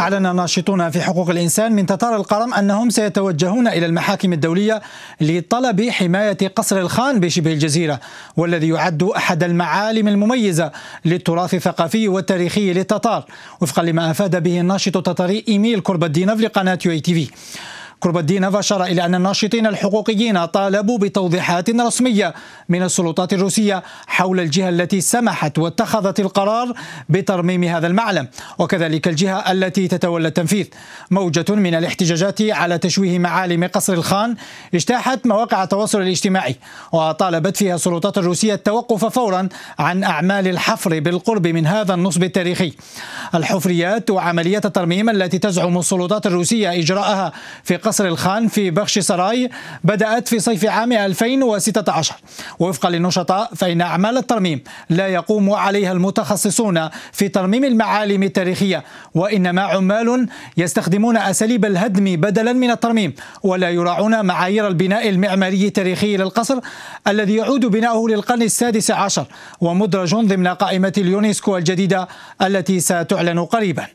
أعلن ناشطون في حقوق الإنسان من تتار القرم أنهم سيتوجهون إلى المحاكم الدولية لطلب حماية قصر الخان بشبه الجزيرة والذي يعد أحد المعالم المميزة للتراث الثقافي والتاريخي للتتار وفقا لما أفاد به الناشط التتاري إيميل كوربدينوف لقناة يو اي تي في كروبادينوف أشار إلى أن الناشطين الحقوقيين طالبوا بتوضيحات رسمية من السلطات الروسية حول الجهة التي سمحت واتخذت القرار بترميم هذا المعلم وكذلك الجهة التي تتولى التنفيذ موجة من الاحتجاجات على تشويه معالم قصر الخان اجتاحت مواقع التواصل الاجتماعي وطالبت فيها السلطات الروسية التوقف فورا عن أعمال الحفر بالقرب من هذا النصب التاريخي الحفريات وعمليات الترميم التي تزعم السلطات الروسية إجراءها في قصر قصر الخان في بخش سراي بدأت في صيف عام 2016 ووفقا للنشطاء فإن أعمال الترميم لا يقوم عليها المتخصصون في ترميم المعالم التاريخية وإنما عمال يستخدمون أساليب الهدم بدلا من الترميم ولا يراعون معايير البناء المعماري التاريخي للقصر الذي يعود بناؤه للقرن السادس عشر ومدرج ضمن قائمة اليونسكو الجديدة التي ستعلن قريباً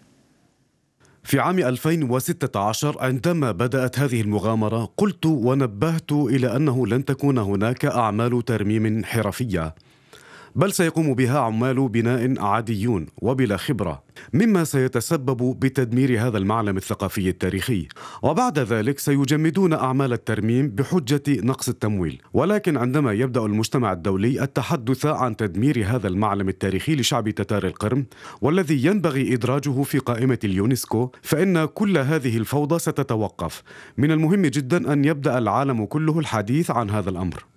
في عام 2016 عندما بدأت هذه المغامرة قلت ونبهت إلى أنه لن تكون هناك أعمال ترميم حرفية بل سيقوم بها عمال بناء عاديون وبلا خبرة مما سيتسبب بتدمير هذا المعلم الثقافي التاريخي وبعد ذلك سيجمدون أعمال الترميم بحجة نقص التمويل ولكن عندما يبدأ المجتمع الدولي التحدث عن تدمير هذا المعلم التاريخي لشعب تتار القرم والذي ينبغي إدراجه في قائمة اليونسكو فإن كل هذه الفوضى ستتوقف من المهم جدا أن يبدأ العالم كله الحديث عن هذا الأمر